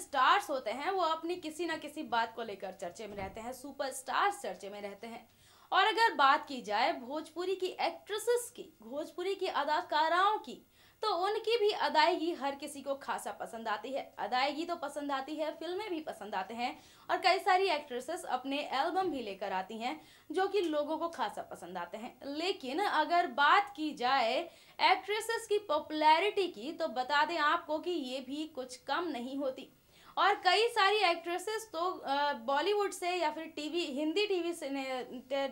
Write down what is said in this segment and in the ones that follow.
stars होते हैं वो अपनी किसी ना किसी बात को लेकर चर्चे में रहते हैं सुपर स्टार्स चर्चे में रहते हैं और अगर बात की जाए भोजपुरी की एक्ट्रेसेस की भोजपुरी की अदाकाराओं की तो उनकी भी अदायगी हर किसी को खासा पसंद आती है अदायगी तो पसंद आती है फिल्में भी पसंद आते हैं और कई सारी एक्ट्रेसेस अपने एल्बम भी लेकर आती हैं जो कि लोगों को खासा पसंद आते हैं लेकिन अगर बात की जाए एक्ट्रेसेस की पॉपुलैरिटी की तो बता दें आपको कि ये भी कुछ कम नहीं होती और कई सारी एक्ट्रेसेस तो बॉलीवुड से या फिर टीवी हिंदी टीवी से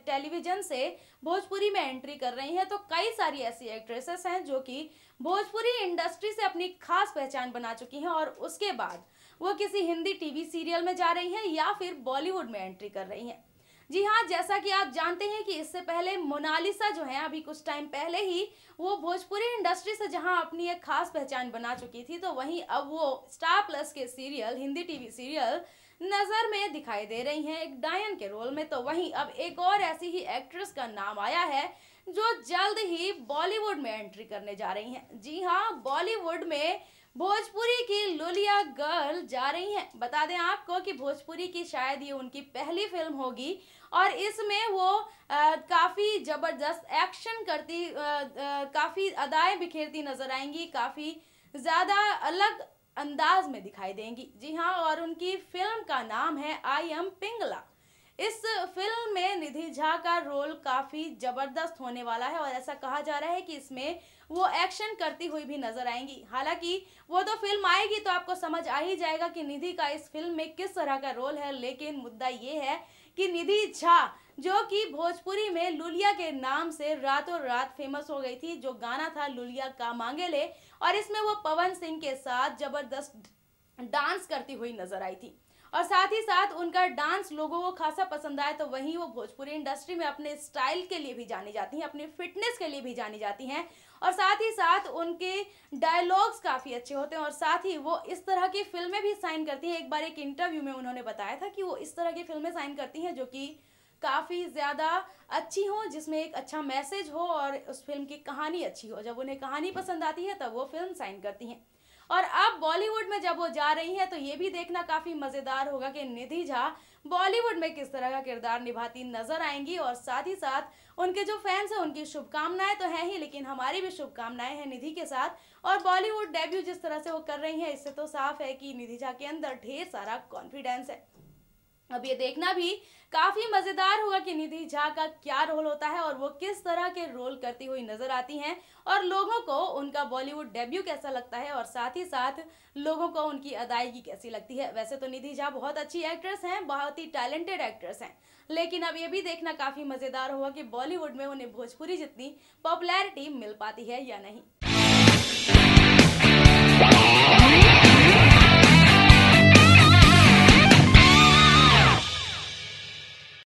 टेलीविज़न से भोजपुरी में एंट्री कर रही हैं तो कई सारी ऐसी एक्ट्रेसेस हैं जो कि भोजपुरी इंडस्ट्री से अपनी खास पहचान बना चुकी हैं और उसके बाद वो किसी हिंदी टीवी सीरियल में जा रही हैं या फिर बॉलीवुड में एंट्री कर रही हैं जी हाँ जैसा कि आप जानते हैं कि इससे पहले मोनालिसा जो है अभी कुछ टाइम पहले ही वो भोजपुरी इंडस्ट्री से जहाँ अपनी एक खास पहचान बना चुकी थी तो वहीं अब वो स्टार प्लस के सीरियल हिंदी टीवी सीरियल नज़र में दिखाई दे रही हैं एक डायन के रोल में तो वहीं अब एक और ऐसी ही एक्ट्रेस का नाम आया है जो जल्द ही बॉलीवुड में एंट्री करने जा रही हैं जी हाँ बॉलीवुड में भोजपुरी की लोलिया गर्ल जा रही हैं बता दें आपको कि भोजपुरी की शायद ये उनकी पहली फिल्म होगी और इसमें वो काफ़ी ज़बरदस्त एक्शन करती काफ़ी अदाएं बिखेरती नज़र आएंगी काफ़ी ज़्यादा अलग अंदाज में दिखाई देंगी जी हाँ और उनकी फिल्म का नाम है आई एम पिंगला इस फिल्म में निधि झा का रोल काफ़ी ज़बरदस्त होने वाला है और ऐसा कहा जा रहा है कि इसमें वो एक्शन करती हुई भी नजर आएंगी हालांकि वो तो फिल्म आएगी तो आपको समझ आ ही जाएगा कि निधि का इस फिल्म में किस तरह का रोल है लेकिन मुद्दा ये है कि निधि झा जो कि भोजपुरी में लुलिया के नाम से रातों रात फेमस हो गई थी जो गाना था लुलिया का मांगे ले और इसमें वो पवन सिंह के साथ जबरदस्त डांस करती हुई नजर आई थी और साथ ही साथ उनका डांस लोगों को खासा पसंद आया तो वहीं वो भोजपुरी इंडस्ट्री में अपने स्टाइल के लिए भी जानी जाती हैं अपने फिटनेस के लिए भी जानी जाती हैं और साथ ही साथ उनके डायलॉग्स काफ़ी अच्छे होते हैं और साथ ही वो इस तरह की फिल्में भी साइन करती हैं एक बार एक इंटरव्यू में उन्होंने बताया था कि वो इस तरह की फिल्में साइन करती हैं जो कि काफ़ी ज़्यादा अच्छी हो जिसमें एक अच्छा मैसेज हो और उस फिल्म की कहानी अच्छी हो जब उन्हें कहानी पसंद आती है तब वो फिल्म साइन करती हैं और अब बॉलीवुड में जब वो जा रही हैं तो ये भी देखना काफ़ी मज़ेदार होगा कि निधि झा बॉलीवुड में किस तरह का किरदार निभाती नजर आएंगी और साथ ही साथ उनके जो फैंस हैं उनकी शुभकामनाएं तो हैं ही लेकिन हमारी भी शुभकामनाएं हैं निधि के साथ और बॉलीवुड डेब्यू जिस तरह से वो कर रही हैं इससे तो साफ है कि निधि झा के अंदर ढेर सारा कॉन्फिडेंस है अब ये देखना भी काफ़ी मज़ेदार होगा कि निधि झा का क्या रोल होता है और वो किस तरह के रोल करती हुई नज़र आती हैं और लोगों को उनका बॉलीवुड डेब्यू कैसा लगता है और साथ ही साथ लोगों को उनकी अदायगी कैसी लगती है वैसे तो निधि झा बहुत अच्छी एक्ट्रेस हैं बहुत ही टैलेंटेड एक्ट्रेस हैं लेकिन अब ये भी देखना काफ़ी मज़ेदार होगा कि बॉलीवुड में उन्हें भोजपुरी जितनी पॉपुलैरिटी मिल पाती है या नहीं